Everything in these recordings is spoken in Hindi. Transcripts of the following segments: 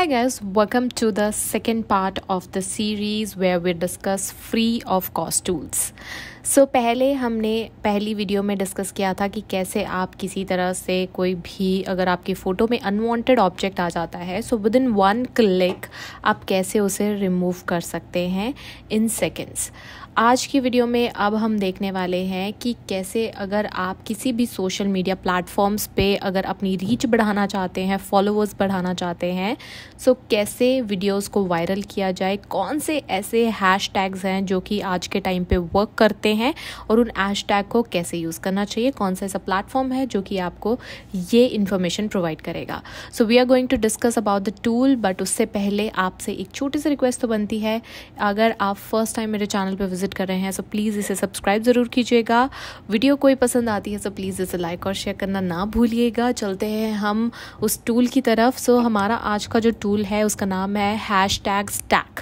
Hi guys, welcome to the second part of the series where we discuss free of cost tools. So so, पहले हमने पहली वीडियो में डिस्कस किया था कि कैसे आप किसी तरह से कोई भी अगर आपकी फ़ोटो में अनवांटेड ऑब्जेक्ट आ जाता है so within one click आप कैसे उसे रिमूव कर सकते हैं इन सेकेंड्स आज की वीडियो में अब हम देखने वाले हैं कि कैसे अगर आप किसी भी सोशल मीडिया प्लेटफॉर्म्स पे अगर अपनी रीच बढ़ाना चाहते हैं फॉलोवर्स बढ़ाना चाहते हैं सो कैसे वीडियोस को वायरल किया जाए कौन से ऐसे हैश टैग्स हैं जो कि आज के टाइम पे वर्क करते हैं और उन हैश टैग को कैसे यूज़ करना चाहिए कौन सा ऐसा प्लेटफॉर्म है जो कि आपको ये इन्फॉर्मेशन प्रोवाइड करेगा so we are going to discuss about the tool but उससे पहले आपसे एक छोटी सी रिक्वेस्ट तो बनती है अगर आप फर्स्ट टाइम मेरे चैनल पर विजिट विजिट कर रहे हैं सो प्लीज़ इसे सब्सक्राइब ज़रूर कीजिएगा वीडियो कोई पसंद आती है सो प्लीज़ इसे लाइक और शेयर करना ना भूलिएगा चलते हैं हम उस टूल की तरफ सो so, हमारा आज का जो टूल है उसका नाम है hashtag stack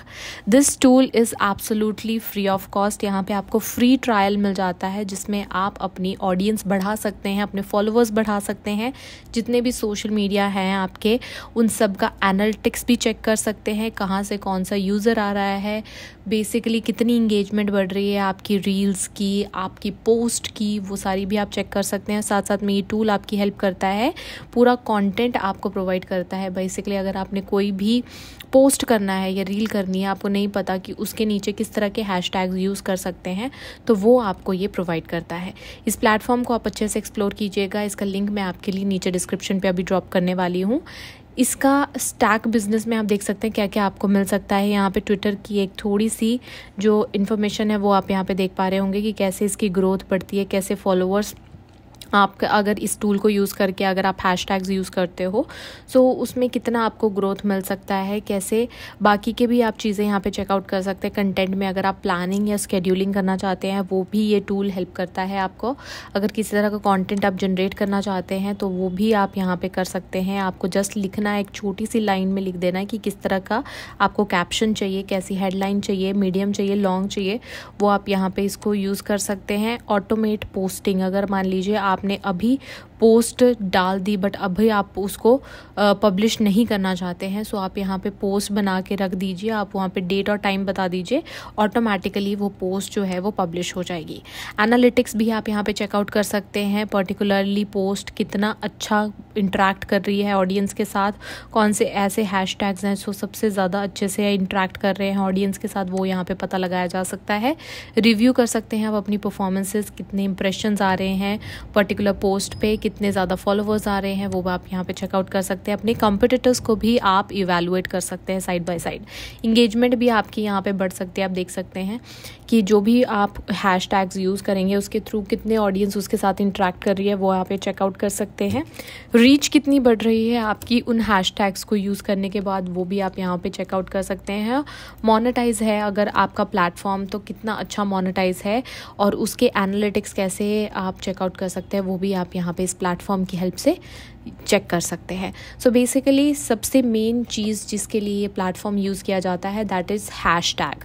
this tool is absolutely free of cost यहाँ पे आपको फ्री ट्रायल मिल जाता है जिसमें आप अपनी ऑडियंस बढ़ा सकते हैं अपने फॉलोअर्स बढ़ा सकते हैं जितने भी सोशल मीडिया हैं आपके उन सब का एनालिटिक्स भी चेक कर सकते हैं कहाँ से कौन सा यूज़र आ रहा है बेसिकली कितनी इंगेजमेंट बढ़ रही है आपकी रील्स की आपकी पोस्ट की वो सारी भी आप चेक कर सकते हैं साथ साथ में ये टूल आपकी हेल्प करता है पूरा कंटेंट आपको प्रोवाइड करता है बेसिकली अगर आपने कोई भी पोस्ट करना है या रील करनी है आपको नहीं पता कि उसके नीचे किस तरह के हैश यूज़ कर सकते हैं तो वो आपको ये प्रोवाइड करता है इस प्लेटफॉर्म को आप अच्छे से एक्सप्लोर कीजिएगा इसका लिंक मैं आपके लिए नीचे डिस्क्रिप्शन पर अभी ड्रॉप करने वाली हूँ इसका स्टैक बिज़नेस में आप देख सकते हैं क्या क्या आपको मिल सकता है यहाँ पे ट्विटर की एक थोड़ी सी जो इन्फॉर्मेशन है वो आप यहाँ पे देख पा रहे होंगे कि कैसे इसकी ग्रोथ बढ़ती है कैसे फॉलोअर्स आप अगर इस टूल को यूज़ करके अगर आप हैश यूज़ करते हो सो so उसमें कितना आपको ग्रोथ मिल सकता है कैसे बाकी के भी आप चीज़ें यहाँ पे चेकआउट कर सकते हैं कंटेंट में अगर आप प्लानिंग या स्केड्यूलिंग करना चाहते हैं वो भी ये टूल हेल्प करता है आपको अगर किसी तरह का कॉन्टेंट आप जनरेट करना चाहते हैं तो वो भी आप यहाँ पर कर सकते हैं आपको जस्ट लिखना है एक छोटी सी लाइन में लिख देना है कि किस तरह का आपको कैप्शन चाहिए कैसी हेडलाइन चाहिए मीडियम चाहिए लॉन्ग चाहिए वो आप यहाँ पर इसको यूज़ कर सकते हैं ऑटोमेट पोस्टिंग अगर मान लीजिए आप आपने अभी पोस्ट डाल दी बट अभी आप उसको पब्लिश नहीं करना चाहते हैं सो आप यहाँ पे पोस्ट बना के रख दीजिए आप वहाँ पे डेट और टाइम बता दीजिए ऑटोमेटिकली वो पोस्ट जो है वो पब्लिश हो जाएगी एनालिटिक्स भी आप यहाँ पे चेकआउट कर सकते हैं पर्टिकुलरली पोस्ट कितना अच्छा इंटरेक्ट कर रही है ऑडियंस के साथ कौन से ऐसे हैश टैग्स हैं जो सबसे ज़्यादा अच्छे से इंटरेक्ट कर रहे हैं ऑडियंस के साथ वो यहाँ पर पता लगाया जा सकता है रिव्यू कर सकते हैं आप अपनी परफॉर्मेंसेज कितने इंप्रेशन आ रहे हैं पर्टिकुलर पोस्ट पर कितने ज़्यादा फॉलोवर्स आ रहे हैं वो आप यहाँ पे चेकआउट कर सकते हैं अपने कॉम्पिटिटर्स को भी आप इवेलुएट कर सकते हैं साइड बाय साइड इंगेजमेंट भी आपकी यहाँ पे बढ़ सकती है आप देख सकते हैं कि जो भी आप हैश टैग्स यूज़ करेंगे उसके थ्रू कितने ऑडियंस उसके साथ इंट्रैक्ट कर रही है वो आप चेकआउट कर सकते हैं रीच कितनी बढ़ रही है आपकी उन हैश टैग्स को यूज़ करने के बाद वो भी आप यहाँ पर चेकआउट कर सकते हैं मोनेटाइज है अगर आपका प्लेटफॉर्म तो कितना अच्छा मोनिटाइज है और उसके एनालिटिक्स कैसे आप चेकआउट कर सकते हैं वो भी आप यहाँ पे इस प्लेटफॉर्म की हेल्प से चेक कर सकते हैं सो बेसिकली सबसे मेन चीज़ जिसके लिए ये प्लेटफॉर्म यूज़ किया जाता है that is hashtag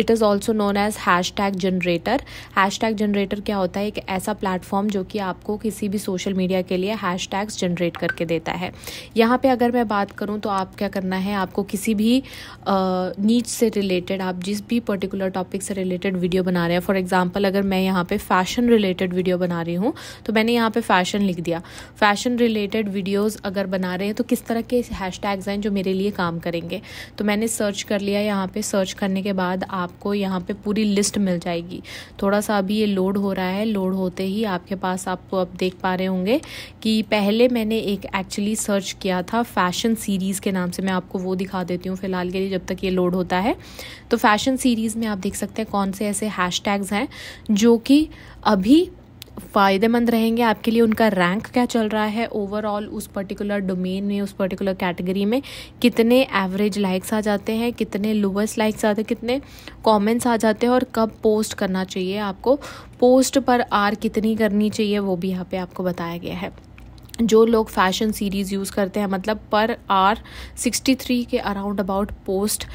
it is also known as hashtag generator hashtag generator क्या होता है एक ऐसा प्लेटफॉर्म जो कि आपको किसी भी सोशल मीडिया के लिए हैश टैग्स जनरेट करके देता है यहाँ पे अगर मैं बात करूँ तो आप क्या करना है आपको किसी भी नीच से रिलेटेड आप जिस भी पर्टिकुलर टॉपिक से रिलेटेड वीडियो बना रहे हैं फॉर एग्जाम्पल अगर मैं यहाँ पे फैशन रिलेटेड वीडियो बना रही हूँ तो मैंने यहाँ पे फैशन लिख दिया फैशन रिलेटेड वीडियोज अगर बना रहे हैं तो किस तरह के हैश टैग्स हैं जो मेरे लिए काम करेंगे तो मैंने सर्च कर लिया यहाँ पे सर्च करने के बाद आपको यहाँ पे पूरी लिस्ट मिल जाएगी थोड़ा सा अभी ये लोड हो रहा है लोड होते ही आपके पास आप अब देख पा रहे होंगे कि पहले मैंने एक एक्चुअली सर्च किया था फैशन सीरीज़ के नाम से मैं आपको वो दिखा देती हूँ फ़िलहाल के लिए जब तक ये लोड होता है तो फैशन सीरीज़ में आप देख सकते हैं कौन से ऐसे हैश हैं जो कि अभी फ़ायदेमंद रहेंगे आपके लिए उनका रैंक क्या चल रहा है ओवरऑल उस पर्टिकुलर डोमेन में उस पर्टिकुलर कैटेगरी में कितने एवरेज लाइक्स आ जाते हैं कितने लोवेस्ट लाइक्स आते हैं कितने कमेंट्स आ जाते हैं और कब पोस्ट करना चाहिए आपको पोस्ट पर आर कितनी करनी चाहिए वो भी यहाँ पे आपको बताया गया है जो लोग फैशन सीरीज़ यूज़ करते हैं मतलब पर आर 63 के अराउंड अबाउट पोस्ट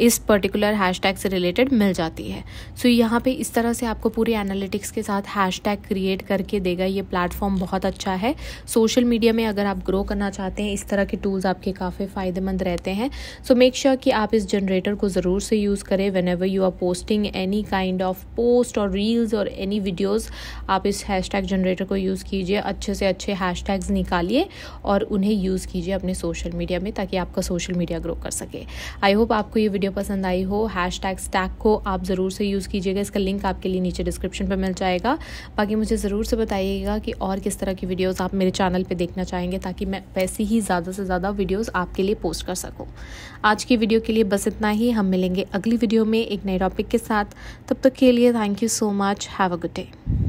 इस पर्टिकुलर हैशटैग से रिलेटेड मिल जाती है सो so, यहाँ पे इस तरह से आपको पूरी एनालिटिक्स के साथ हैशटैग क्रिएट करके देगा ये प्लेटफॉर्म बहुत अच्छा है सोशल मीडिया में अगर आप ग्रो करना चाहते हैं इस तरह के टूल्स आपके काफ़ी फ़ायदेमंद रहते हैं सो मेक श्योर कि आप इस जनरेटर को ज़रूर से यूज़ करें whenever you are posting any kind of post और रील्स और एनी वीडियोज़ आप इस हैश जनरेटर को यूज़ कीजिए अच्छे से अच्छे हैश हैशटैग्स निकालिए और उन्हें यूज़ कीजिए अपने सोशल मीडिया में ताकि आपका सोशल मीडिया ग्रो कर सके आई होप आपको ये वीडियो पसंद आई हो हैश टैग को आप ज़रूर से यूज़ कीजिएगा इसका लिंक आपके लिए नीचे डिस्क्रिप्शन पर मिल जाएगा बाकी मुझे ज़रूर से बताइएगा कि और किस तरह की वीडियोज़ आप मेरे चैनल पर देखना चाहेंगे ताकि मैं वैसी ही ज़्यादा से ज़्यादा वीडियोज़ आपके लिए पोस्ट कर सकूँ आज की वीडियो के लिए बस इतना ही हम मिलेंगे अगली वीडियो में एक नए टॉपिक के साथ तब तक के लिए thank you so much have a good day